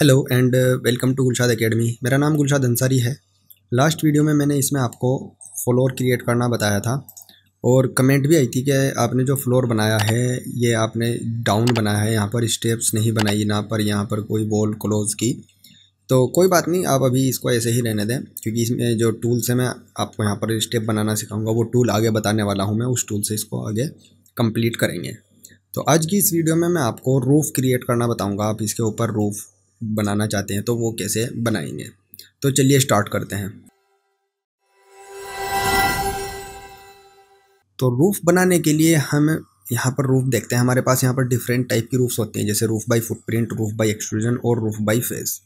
hello and welcome to Gulshad academy मेरा नाम गुलशाद अंसारी है लास्ट वीडियो में मैंने इसमें आपको फ्लोर क्रिएट करना बताया था और कमेंट भी आई थी कि आपने जो फ्लोर बनाया है ये आपने डाउन बनाया है यहाँ पर स्टेप्स नहीं बनाई ना पर यहाँ पर कोई बॉल क्लोज़ की तो कोई बात नहीं आप अभी इसको ऐसे ही रहने दें क्योंकि इसमें जो टूल से मैं आपको यहाँ पर स्टेप बनाना सिखाऊँगा वो टूल आगे बताने वाला हूँ मैं उस टूल से इसको आगे कम्प्लीट करेंगे तो आज की इस वीडियो में मैं आपको रूफ़ क्रिएट करना बताऊँगा आप इसके ऊपर रूफ़ बनाना चाहते हैं तो वो कैसे बनाएंगे तो चलिए स्टार्ट करते हैं तो रूफ़ बनाने के लिए हम यहाँ पर रूफ़ देखते हैं हमारे पास यहाँ पर डिफरेंट टाइप की रूफ्स होते हैं जैसे roof by footprint roof by extrusion और रूफ़ बाई फेस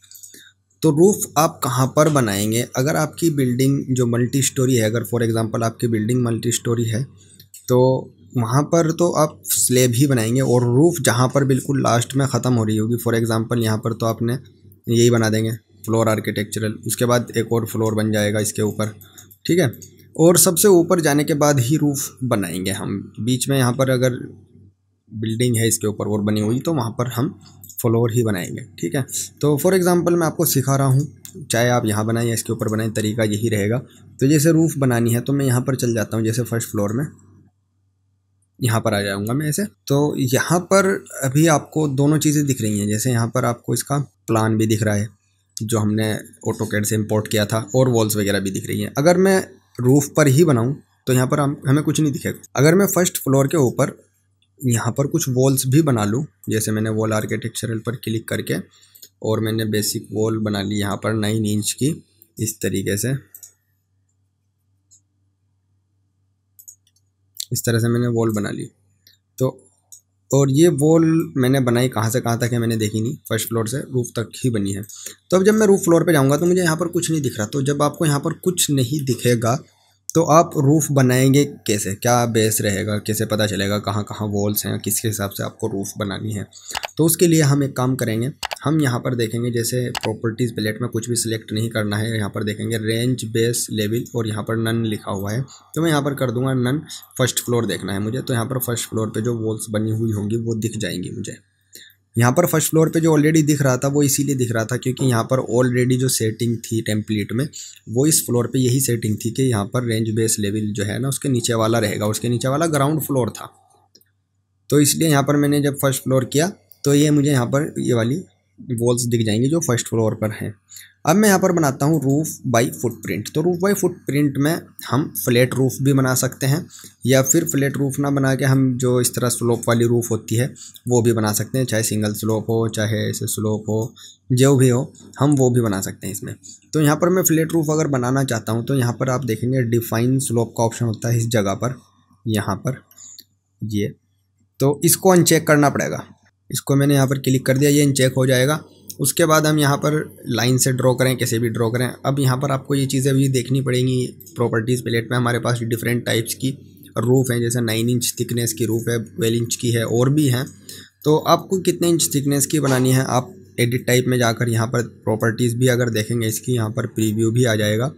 तो रूफ़ आप कहाँ पर बनाएंगे अगर आपकी बिल्डिंग जो मल्टी स्टोरी है अगर फॉर एग्ज़ाम्पल आपकी बिल्डिंग मल्टी स्टोरी है तो वहाँ पर तो आप स्लेब ही बनाएंगे और रूफ़ जहाँ पर बिल्कुल लास्ट में ख़त्म हो रही होगी फॉर एग्ज़ाम्पल यहाँ पर तो आपने यही बना देंगे फ्लोर आर्किटेक्चरल उसके बाद एक और फ्लोर बन जाएगा इसके ऊपर ठीक है और सबसे ऊपर जाने के बाद ही रूफ़ बनाएंगे हम बीच में यहाँ पर अगर बिल्डिंग है इसके ऊपर और बनी हुई तो वहाँ पर हम फ्लोर ही बनाएंगे ठीक है तो फॉर एग्ज़ाम्पल मैं आपको सिखा रहा हूँ चाहे आप यहाँ बनाएं या इसके ऊपर बनाएं तरीका यही रहेगा तो जैसे रूफ़ बनानी है तो मैं यहाँ पर चल जाता हूँ जैसे फर्स्ट फ्लोर में यहाँ पर आ जाऊँगा मैं ऐसे तो यहाँ पर अभी आपको दोनों चीज़ें दिख रही हैं जैसे यहाँ पर आपको इसका प्लान भी दिख रहा है जो हमने ऑटो कैड से इम्पोर्ट किया था और वॉल्स वगैरह भी दिख रही हैं अगर मैं रूफ़ पर ही बनाऊँ तो यहाँ पर हम हमें कुछ नहीं दिखेगा अगर मैं फर्स्ट फ्लोर के ऊपर यहाँ पर कुछ वॉल्स भी बना लूँ जैसे मैंने वॉल आर्किटेक्चरल पर क्लिक करके और मैंने बेसिक वॉल बना ली यहाँ पर नाइन इंच की इस तरीके से इस तरह से मैंने वॉल बना ली तो और ये वॉल मैंने बनाई कहाँ से कहाँ तक है मैंने देखी नहीं फर्स्ट फ्लोर से रूफ़ तक ही बनी है तो अब जब मैं रूफ़ फ्लोर पे जाऊँगा तो मुझे यहाँ पर कुछ नहीं दिख रहा तो जब आपको यहाँ पर कुछ नहीं दिखेगा तो आप रूफ़ बनाएंगे कैसे क्या बेस रहेगा कैसे पता चलेगा कहाँ कहाँ वॉल्स हैं किसके हिसाब से आपको रूफ़ बनानी है तो उसके लिए हम एक काम करेंगे हम यहाँ पर देखेंगे जैसे प्रॉपर्टीज़ प्लेट में कुछ भी सिलेक्ट नहीं करना है यहाँ पर देखेंगे रेंज बेस लेवल और यहाँ पर नन लिखा हुआ है तो मैं यहाँ पर कर दूँगा नन फर्स्ट फ्लोर देखना है मुझे तो यहाँ पर फर्स्ट फ्लोर पर जो वॉल्स बनी हुई होंगी वो दिख जाएंगी मुझे यहाँ पर फर्स्ट फ्लोर पे जो ऑलरेडी दिख रहा था वो इसीलिए दिख रहा था क्योंकि यहाँ पर ऑलरेडी जो सेटिंग थी टेम्पलेट में वो इस फ्लोर पे यही सेटिंग थी कि यहाँ पर रेंज बेस लेवल जो है ना उसके नीचे वाला रहेगा उसके नीचे वाला ग्राउंड फ्लोर था तो इसलिए यहाँ पर मैंने जब फर्स्ट फ्लोर किया तो ये मुझे यहाँ पर ये वाली वॉल्स दिख जाएंगी जो फर्स्ट फ्लोर पर हैं अब मैं यहाँ पर बनाता हूँ रूफ बाई फुटप्रिंट तो रूफ बाई फुटप्रिंट में हम फ्लैट रूफ भी बना सकते हैं या फिर फ्लैट रूफ ना बना के हम जो इस तरह स्लोप वाली रूफ होती है वो भी बना सकते हैं चाहे सिंगल स्लोप हो चाहे ऐसे स्लोप हो जो भी हो हम वो भी बना सकते हैं इसमें तो यहाँ पर मैं फ्लैट रूफ अगर बनाना चाहता हूँ तो यहाँ पर आप देखेंगे डिफाइन स्लोप का ऑप्शन होता है इस जगह पर यहाँ पर ये तो इसको अनचेक करना पड़ेगा इसको मैंने यहाँ पर क्लिक कर दिया ये अनचेक हो जाएगा उसके बाद हम यहाँ पर लाइन से ड्रॉ करें कैसे भी ड्रॉ करें अब यहाँ पर आपको ये चीज़ें भी देखनी पड़ेंगी प्रॉपर्टीज़ प्लेट में हमारे पास डिफरेंट टाइप्स की रूफ़ हैं जैसे नाइन इंच थिकनेस की रूफ़ है ट्वेल्व इंच की है और भी हैं तो आपको कितने इंच थिकनेस की बनानी है आप एडिट टाइप में जाकर यहाँ पर प्रॉपर्टीज़ भी अगर देखेंगे इसकी यहाँ पर प्रीव्यू भी आ जाएगा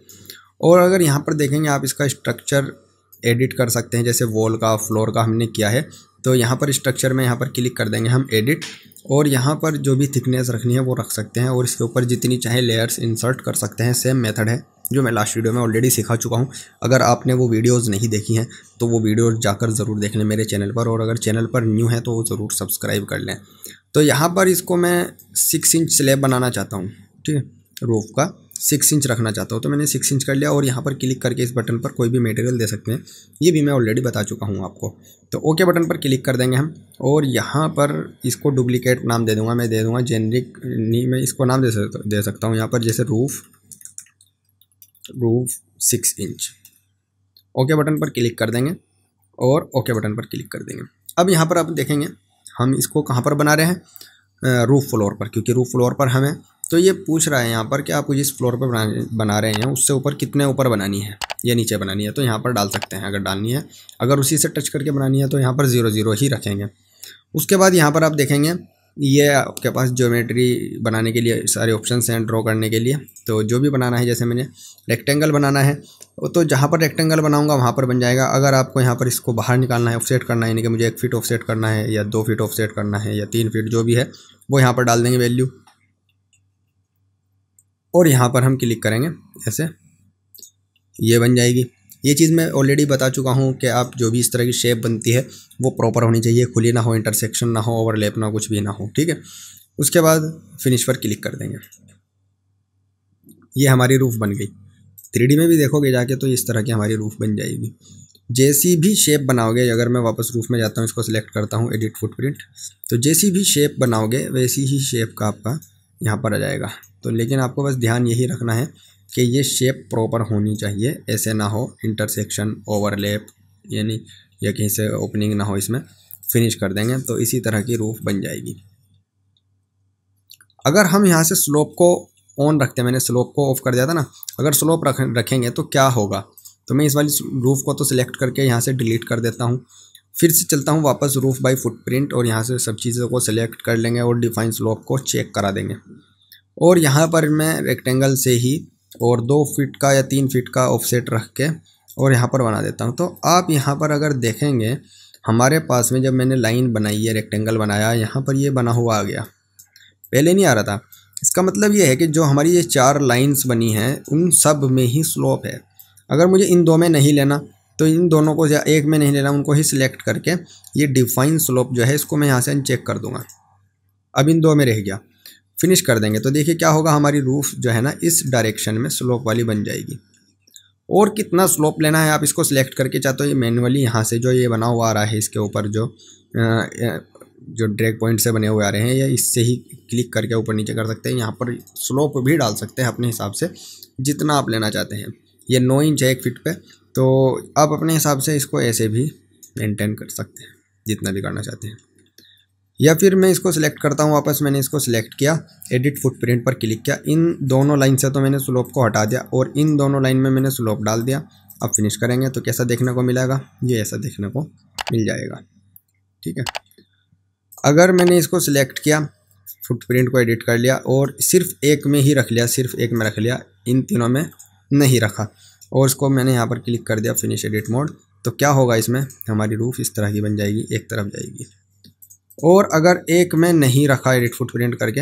और अगर यहाँ पर देखेंगे आप इसका स्ट्रक्चर एडिट कर सकते हैं जैसे वॉल का फ्लोर का हमने किया है तो यहाँ पर स्ट्रक्चर में यहाँ पर क्लिक कर देंगे हम एडिट और यहाँ पर जो भी थिकनेस रखनी है वो रख सकते हैं और इसके ऊपर जितनी चाहे लेयर्स इंसर्ट कर सकते हैं सेम मेथड है जो मैं लास्ट वीडियो में ऑलरेडी सिखा चुका हूँ अगर आपने वो वीडियोस नहीं देखी हैं तो वो वीडियोस जाकर ज़रूर देख लें मेरे चैनल पर और अगर चैनल पर न्यू है तो ज़रूर सब्सक्राइब कर लें तो यहाँ पर इसको मैं सिक्स इंच स्लेब बनाना चाहता हूँ ठीक है रूफ का सिक्स इंच रखना चाहता हूँ तो मैंने सिक्स इंच कर लिया और यहाँ पर क्लिक करके इस बटन पर कोई भी मटेरियल दे सकते हैं ये भी मैं ऑलरेडी बता चुका हूँ आपको तो ओके बटन पर क्लिक कर देंगे हम और यहाँ पर इसको डुप्लिकेट नाम दे दूँगा मैं दे दूँगा जेनरिक नहीं मैं इसको नाम दे सकता दे सकता हूँ यहाँ पर जैसे roof roof six inch okay button पर क्लिक कर देंगे और ओके बटन पर क्लिक कर देंगे अब यहाँ पर आप देखेंगे हम इसको कहाँ पर बना रहे हैं रूफ़ फ्लोर पर क्योंकि रूफ़ फ्लोर पर हमें तो ये पूछ रहा है यहाँ पर कि आपको जिस फ्लोर पर बना बना रहे हैं उससे ऊपर कितने ऊपर बनानी है या नीचे बनानी है तो यहाँ पर डाल सकते हैं अगर डालनी है अगर उसी से टच करके बनानी है तो यहाँ पर ज़ीरो ज़ीरो ही रखेंगे उसके बाद यहाँ पर आप देखेंगे ये आपके पास ज्योमेट्री बनाने के लिए सारे ऑप्शंस हैं ड्रॉ करने के लिए तो जो भी बनाना है जैसे मैंने रेक्टेंगल बनाना है तो जहाँ पर रेक्टेंगल बनाऊंगा वहाँ पर बन जाएगा अगर आपको यहाँ पर इसको बाहर निकालना है ऑफसेट करना है यानी कि मुझे एक फीट ऑफसेट करना है या दो फीट ऑफसेट करना है या तीन फीट जो भी है वो यहाँ पर डाल देंगे वैल्यू और यहाँ पर हम क्लिक करेंगे ऐसे ये बन जाएगी ये चीज़ मैं ऑलरेडी बता चुका हूँ कि आप जो भी इस तरह की शेप बनती है वो प्रॉपर होनी चाहिए खुली ना हो इंटरसेक्शन ना हो ओवरलैप ना कुछ भी ना हो ठीक है उसके बाद फिनिश पर क्लिक कर देंगे ये हमारी रूफ़ बन गई थ्री में भी देखोगे जाके तो इस तरह की हमारी रूफ़ बन जाएगी जैसी भी शेप बनाओगे अगर मैं वापस रूफ में जाता हूँ इसको सिलेक्ट करता हूँ एडिट फुटप्रिंट तो जैसी भी शेप बनाओगे वैसी ही शेप का आपका यहाँ पर आ जाएगा तो लेकिन आपको बस ध्यान यही रखना है कि ये शेप प्रॉपर होनी चाहिए ऐसे ना हो इंटरसेक्शन ओवरलेप यानी या कहीं से ओपनिंग ना हो इसमें फिनिश कर देंगे तो इसी तरह की रूफ बन जाएगी अगर हम यहाँ से स्लोप को ऑन रखते हैं मैंने स्लोप को ऑफ कर दिया था ना अगर स्लोप रख रखेंगे तो क्या होगा तो मैं इस वाली रूफ़ को तो सिलेक्ट करके यहाँ से डिलीट कर देता हूँ फिर से चलता हूँ वापस रूफ़ बाई फुटप्रिंट और यहाँ से सब चीज़ों को सिलेक्ट कर लेंगे और डिफाइन स्लोप को चेक करा देंगे और यहाँ पर मैं रेक्टेंगल से ही और दो फिट का या तीन फिट का ऑफसेट रख के और यहाँ पर बना देता हूँ तो आप यहाँ पर अगर देखेंगे हमारे पास में जब मैंने लाइन बनाई है रेक्टेंगल बनाया यहाँ पर ये बना हुआ आ गया पहले नहीं आ रहा था इसका मतलब ये है कि जो हमारी ये चार लाइंस बनी हैं उन सब में ही स्लोप है अगर मुझे इन दो में नहीं लेना तो इन दोनों को या एक में नहीं लेना उनको ही सिलेक्ट करके ये डिफाइन स्लोप जो है इसको मैं यहाँ से अनचेक कर दूँगा अब इन दो में रह गया फिनिश कर देंगे तो देखिए क्या होगा हमारी रूफ़ जो है ना इस डायरेक्शन में स्लोप वाली बन जाएगी और कितना स्लोप लेना है आप इसको सिलेक्ट करके चाहते हो ये मैनुअली यहाँ से जो ये बना हुआ आ रहा है इसके ऊपर जो जो ड्रैग पॉइंट से बने हुए आ रहे हैं या इससे ही क्लिक करके ऊपर नीचे कर सकते हैं यहाँ पर स्लोप भी डाल सकते हैं अपने हिसाब से जितना आप लेना चाहते हैं ये नौ इंच है एक फिट पर तो आप अपने हिसाब से इसको ऐसे भी मेनटेन कर सकते हैं जितना भी करना चाहते हैं या फिर मैं इसको सिलेक्ट करता हूँ वापस मैंने इसको सिलेक्ट किया एडिट फुटप्रिंट पर क्लिक किया इन दोनों लाइन से तो मैंने स्लोप को हटा दिया और इन दोनों लाइन में मैंने स्लोप डाल दिया अब फिनिश करेंगे तो कैसा देखने को मिलेगा ये ऐसा देखने को मिल जाएगा ठीक है अगर मैंने इसको सिलेक्ट किया फुटप्रिंट को एडिट कर लिया और सिर्फ एक में ही रख लिया सिर्फ एक में रख लिया इन तीनों में नहीं रखा और इसको मैंने यहाँ पर क्लिक कर दिया फिनिश एडिट मोड तो क्या होगा इसमें हमारी रूफ़ इस तरह की बन जाएगी एक तरफ जाएगी और अगर एक में नहीं रखा एडिट फुटप्रिंट करके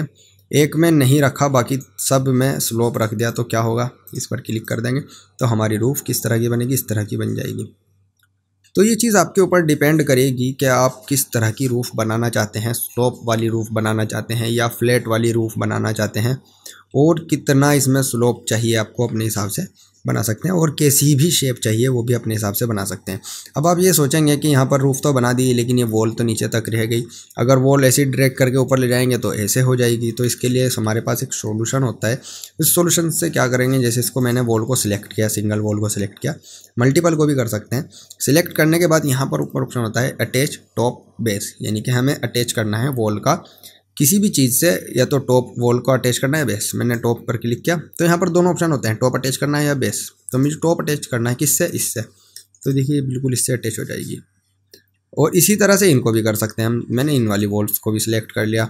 एक में नहीं रखा बाकी सब में स्लोप रख दिया तो क्या होगा इस पर क्लिक कर देंगे तो हमारी रूफ़ किस तरह की बनेगी इस तरह की बन जाएगी तो ये चीज़ आपके ऊपर डिपेंड करेगी कि आप किस तरह की रूफ़ बनाना चाहते हैं स्लोप वाली रूफ़ बनाना चाहते हैं या फ्लैट वाली रूफ़ बनाना चाहते हैं और कितना इसमें स्लोप चाहिए आपको अपने हिसाब से बना सकते हैं और कैसी भी शेप चाहिए वो भी अपने हिसाब से बना सकते हैं अब आप ये सोचेंगे कि यहाँ पर रूफ़ तो बना दी लेकिन ये वॉल तो नीचे तक रह गई अगर वॉल ऐसी ड्रैग करके ऊपर ले जाएंगे तो ऐसे हो जाएगी तो इसके लिए हमारे पास एक सोल्यूशन होता है इस सोल्यूशन से क्या करेंगे जैसे इसको मैंने वॉल को सिलेक्ट किया सिंगल वॉल को सिलेक्ट किया मल्टीपल को भी कर सकते हैं सिलेक्ट करने के बाद यहाँ पर ऊपर ऑप्शन होता है अटैच टॉप बेस यानी कि हमें अटैच करना है वॉल का किसी भी चीज़ से या तो टॉप वॉल को अटैच करना है बेस मैंने टॉप पर क्लिक किया तो यहाँ पर दोनों ऑप्शन होते हैं टॉप अटैच करना है या बेस तो मुझे टॉप अटैच करना है किससे इससे तो देखिए बिल्कुल इससे अटैच हो जाएगी और इसी तरह से इनको भी कर सकते हैं हम मैंने इन वाली वॉल्स को भी सिलेक्ट कर लिया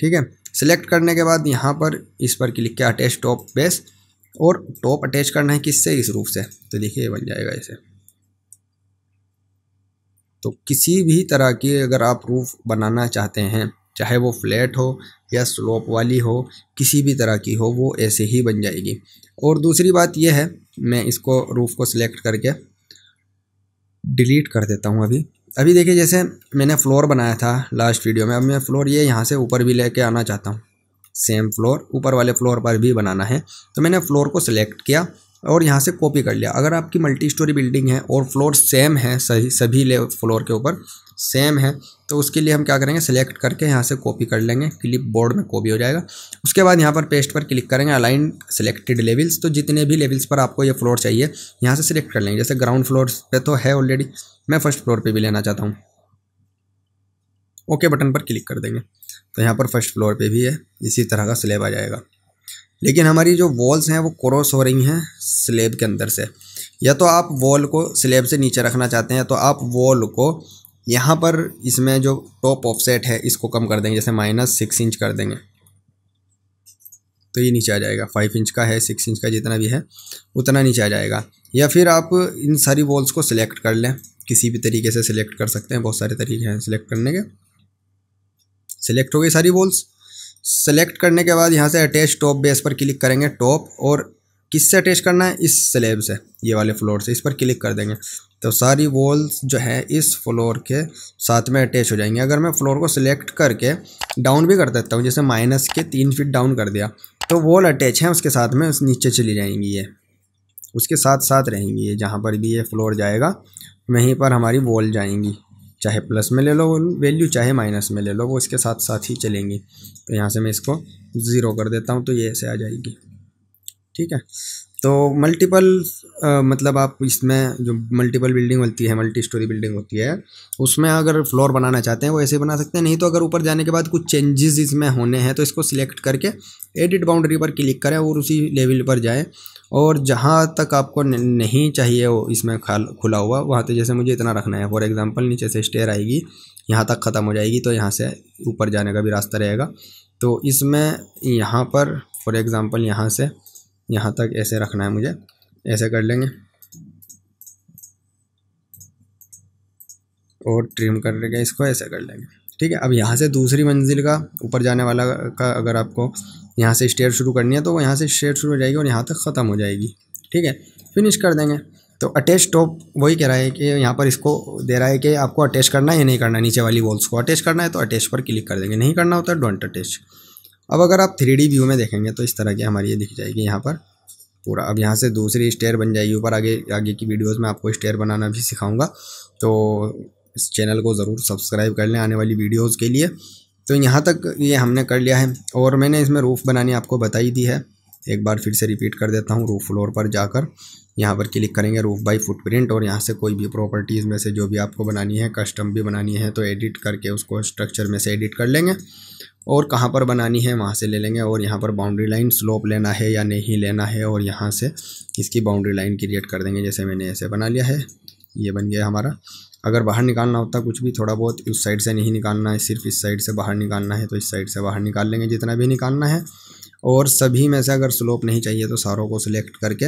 ठीक है सिलेक्ट करने के बाद यहाँ पर इस पर क्लिक किया अटैच टॉप बेस और टॉप अटैच करना है किससे इस रूप से तो देखिए बन जाएगा इसे तो किसी भी तरह की अगर आप रूफ बनाना चाहते हैं चाहे वो फ्लैट हो या स्लोप वाली हो किसी भी तरह की हो वो ऐसे ही बन जाएगी और दूसरी बात यह है मैं इसको रूफ़ को सिलेक्ट करके डिलीट कर देता हूँ अभी अभी देखिए जैसे मैंने फ्लोर बनाया था लास्ट वीडियो में अब मैं फ्लोर ये यहाँ से ऊपर भी लेके आना चाहता हूँ सेम फ्लोर ऊपर वाले फ्लोर पर भी बनाना है तो मैंने फ्लोर को सिलेक्ट किया और यहाँ से कॉपी कर लिया अगर आपकी मल्टी स्टोरी बिल्डिंग है और फ्लोर सेम है सही सभी ले फ्लोर के ऊपर सेम है तो उसके लिए हम क्या करेंगे सिलेक्ट करके यहाँ से कॉपी कर लेंगे क्लिप बोर्ड में कॉपी हो जाएगा उसके बाद यहाँ पर पेस्ट पर क्लिक करेंगे अलाइन सेलेक्टेड लेवल्स तो जितने भी लेवल्स पर आपको ये फ्लोर चाहिए यहाँ से सिलेक्ट कर लेंगे जैसे ग्राउंड फ्लोर पर तो है ऑलरेडी मैं फर्स्ट फ्लोर पर भी लेना चाहता हूँ ओके बटन पर क्लिक कर देंगे तो यहाँ पर फर्स्ट फ्लोर पर भी है इसी तरह का स्लेब आ जाएगा लेकिन हमारी जो वॉल्स हैं वो क्रॉस हो रही हैं स्लेब के अंदर से या तो आप वॉल को स्लेब से नीचे रखना चाहते हैं तो आप वॉल को यहाँ पर इसमें जो टॉप ऑफसेट है इसको कम कर देंगे जैसे माइनस सिक्स इंच कर देंगे तो ये नीचे आ जाएगा फाइव इंच का है सिक्स इंच का जितना भी है उतना नीचे आ जाएगा या फिर आप इन सारी वॉल्स को सिलेक्ट कर लें किसी भी तरीके से सिलेक्ट कर सकते हैं बहुत सारे तरीके हैं सिलेक्ट करने के सिलेक्ट हो गई सारी वॉल्स सेलेक्ट करने के बाद यहाँ से अटैच टॉप बेस पर क्लिक करेंगे टॉप और किससे अटैच करना है इस स्लेब से ये वाले फ्लोर से इस पर क्लिक कर देंगे तो सारी वॉल्स जो है इस फ्लोर के साथ में अटैच हो जाएंगे अगर मैं फ्लोर को सिलेक्ट करके डाउन भी कर देता हूँ जैसे माइनस के तीन फीट डाउन कर दिया तो वॉल अटैच है उसके साथ में उस नीचे चली जाएंगी ये उसके साथ साथ रहेंगी ये जहाँ पर भी ये फ्लोर जाएगा वहीं पर हमारी वॉल जाएंगी चाहे प्लस में ले लो वैल्यू चाहे माइनस में ले लो वो इसके साथ साथ ही चलेंगी तो यहाँ से मैं इसको ज़ीरो कर देता हूँ तो ये ऐसे आ जाएगी ठीक है तो मल्टीपल मतलब आप इसमें जो मल्टीपल बिल्डिंग होती है मल्टी स्टोरी बिल्डिंग होती है उसमें अगर फ्लोर बनाना चाहते हैं वो ऐसे बना सकते हैं नहीं तो अगर ऊपर जाने के बाद कुछ चेंजेस इसमें होने हैं तो इसको सिलेक्ट करके एडिट बाउंड्री पर क्लिक करें और उसी लेवल पर जाएँ और जहाँ तक आपको नहीं चाहिए वो इसमें खुला हुआ वहाँ तो जैसे मुझे इतना रखना है फॉर एग्ज़ाम्पल नीचे से स्टेयर आएगी यहाँ तक ख़त्म हो जाएगी तो यहाँ से ऊपर जाने का भी रास्ता रहेगा तो इसमें यहाँ पर फॉर एग्ज़ाम्पल यहाँ से यहाँ तक ऐसे रखना है मुझे ऐसे कर लेंगे और ट्रिम लेंगे इसको ऐसे कर लेंगे ठीक है अब यहाँ से दूसरी मंजिल का ऊपर जाने वाला का अगर आपको यहाँ से स्टेयर शुरू करनी है तो वो यहाँ से स्टेयर शुरू हो जाएगी और यहाँ तक ख़त्म हो जाएगी ठीक है फिनिश कर देंगे तो अटैच टॉप वही कह रहा है कि यहाँ पर इसको दे रहा है कि आपको अटैच करना है या नहीं करना नीचे वाली वॉल्स को अटैच करना है तो अटैच पर क्लिक कर देंगे नहीं करना होता डोंट अटैच अब अगर आप थ्री व्यू में देखेंगे तो इस तरह की हमारी ये दिख जाएगी यहाँ पर पूरा अब यहाँ से दूसरी स्टेयर बन जाएगी ऊपर आगे आगे की वीडियोस में आपको स्टेयर बनाना भी सिखाऊंगा तो इस चैनल को ज़रूर सब्सक्राइब कर लें आने वाली वीडियोस के लिए तो यहाँ तक ये हमने कर लिया है और मैंने इसमें रूफ़ बनानी आपको बताई दी है एक बार फिर से रिपीट कर देता हूँ रूफ फ्लोर पर जाकर यहाँ पर क्लिक करेंगे रूफ बाई फुटप्रिंट और यहाँ से कोई भी प्रॉपर्टीज़ में से जो भी आपको बनानी है कस्टम भी बनानी है तो एडिट करके उसको स्ट्रक्चर में से एडिट कर लेंगे और कहाँ पर बनानी है वहाँ से ले लेंगे और यहाँ पर बाउंड्री लाइन स्लोप लेना है या नहीं लेना है और यहाँ से इसकी बाउंड्री लाइन क्रिएट कर देंगे जैसे मैंने ऐसे बना लिया है ये बन गया हमारा अगर बाहर निकालना होता कुछ भी थोड़ा बहुत उस साइड से नहीं निकालना है सिर्फ इस साइड से बाहर निकालना है तो इस साइड से बाहर निकाल लेंगे जितना भी निकालना है और सभी में से अगर स्लोप नहीं चाहिए तो सारों को सिलेक्ट करके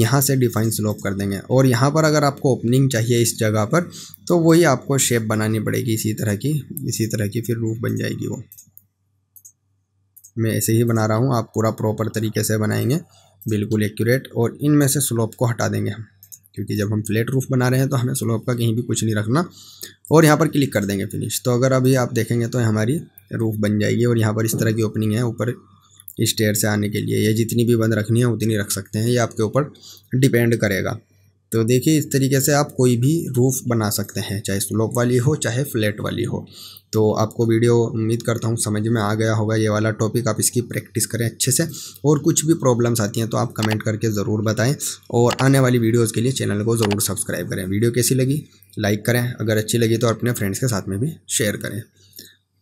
यहाँ से डिफाइन स्लोप कर देंगे और यहाँ पर अगर आपको ओपनिंग चाहिए इस जगह पर तो वही आपको शेप बनानी पड़ेगी इसी तरह की इसी तरह की फिर रूफ बन जाएगी वो मैं ऐसे ही बना रहा हूँ आप पूरा प्रॉपर तरीके से बनाएंगे बिल्कुल एक्यूरेट और इनमें से स्लोप को हटा देंगे हम क्योंकि जब हम फ्लेट रूफ बना रहे हैं तो हमें स्लोप का कहीं भी कुछ नहीं रखना और यहाँ पर क्लिक कर देंगे फिनिश तो अगर अभी आप देखेंगे तो हमारी रूफ बन जाएगी और यहाँ पर इस तरह की ओपनिंग है ऊपर इस टेयर से आने के लिए या जितनी भी बंद रखनी है उतनी रख सकते हैं ये आपके ऊपर डिपेंड करेगा तो देखिए इस तरीके से आप कोई भी रूफ़ बना सकते हैं चाहे स्लोप वाली हो चाहे फ्लैट वाली हो तो आपको वीडियो उम्मीद करता हूँ समझ में आ गया होगा ये वाला टॉपिक आप इसकी प्रैक्टिस करें अच्छे से और कुछ भी प्रॉब्लम्स आती हैं तो आप कमेंट करके ज़रूर बताएं और आने वाली वीडियोज़ के लिए चैनल को ज़रूर सब्सक्राइब करें वीडियो कैसी लगी लाइक करें अगर अच्छी लगी तो अपने फ्रेंड्स के साथ में भी शेयर करें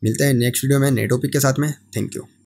मिलते हैं नेक्स्ट वीडियो में नए टॉपिक के साथ में थैंक यू